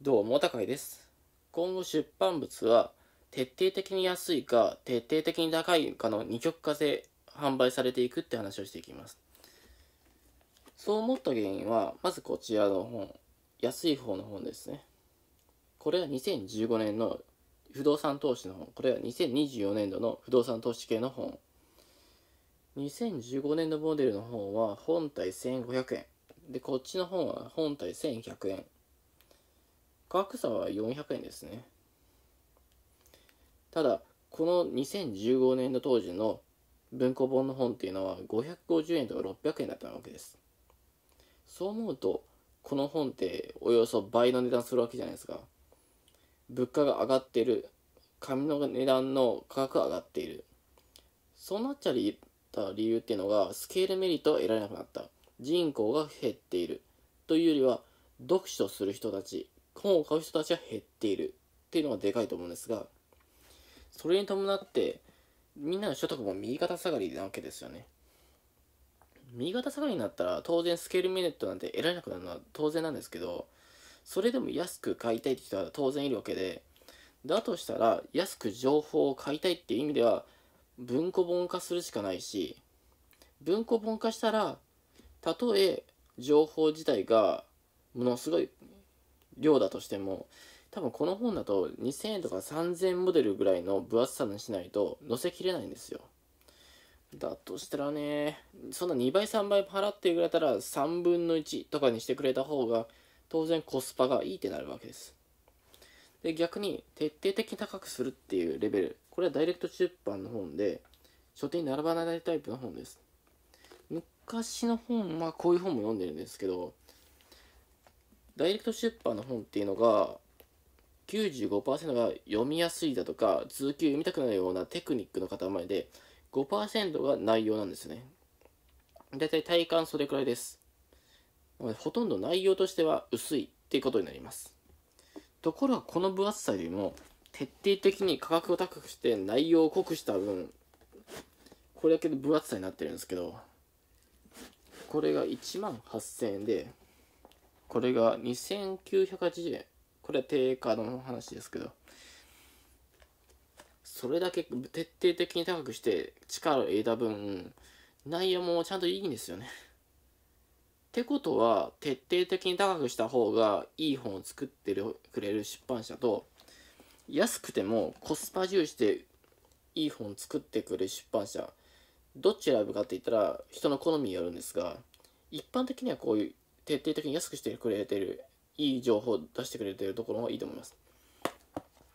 どうも、高井です。今後出版物は、徹底的に安いか、徹底的に高いかの二極化で販売されていくって話をしていきます。そう思った原因は、まずこちらの本、安い方の本ですね。これは2015年の不動産投資の本。これは2024年度の不動産投資系の本。2015年度モデルの本は本体1500円。で、こっちの本は本体1100円。価格差は400円ですねただこの2015年の当時の文庫本の本っていうのは550円とか600円だったわけですそう思うとこの本っておよそ倍の値段するわけじゃないですか物価が上がってる紙の値段の価格が上がっているそうなっちゃった理由っていうのがスケールメリットを得られなくなった人口が減っているというよりは読書する人たち本を買う人たちは減っているっていうのがでかいと思うんですがそれに伴ってみんなの所得も右肩下がりなわけですよね右肩下がりになったら当然スケールメリットなんて得られなくなるのは当然なんですけどそれでも安く買いたいって人は当然いるわけでだとしたら安く情報を買いたいっていう意味では文庫本化するしかないし文庫本化したらたとえ情報自体がものすごい量だとしても、多分この本だと2000円とか3000モデルぐらいの分厚さにしないと載せきれないんですよ。だとしたらね、そんな2倍3倍払ってくれたら3分の1とかにしてくれた方が当然コスパがいいってなるわけです。で、逆に徹底的に高くするっていうレベル。これはダイレクト出版の本で、書店に並ばないタイプの本です。昔の本はこういう本も読んでるんですけど、ダイレクト出版の本っていうのが95%が読みやすいだとか通きを読みたくなるようなテクニックの塊で5%が内容なんですねだいたい体感それくらいですほとんど内容としては薄いっていうことになりますところがこの分厚さよりも徹底的に価格を高くして内容を濃くした分これだけで分厚さになってるんですけどこれが1万8000円でこれが2980円。これは定価の話ですけど。それだけ徹底的に高くして力を得た分、内容もちゃんといいんですよね。ってことは、徹底的に高くした方がいい本を作ってるくれる出版社と、安くてもコスパ重視でいい本作ってくれる出版社、どっち選ぶかって言ったら人の好みによるんですが、一般的にはこういう徹底的に安くしてくれてる、いい情報を出してくれてるところがいいと思います。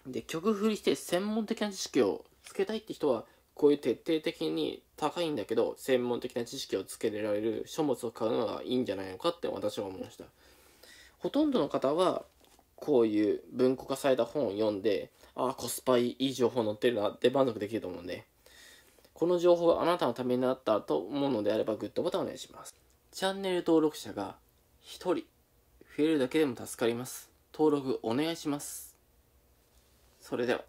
で、曲振りして専門的な知識をつけたいって人は、こういう徹底的に高いんだけど、専門的な知識をつけられる書物を買うのがいいんじゃないのかって私は思いました。ほとんどの方は、こういう文庫化された本を読んで、ああ、コスパいいいい情報載ってるなって満足できると思うんで、この情報があなたのためになったと思うのであれば、グッドボタンお願いします。チャンネル登録者が1人増えるだけでも助かります。登録お願いします。それでは。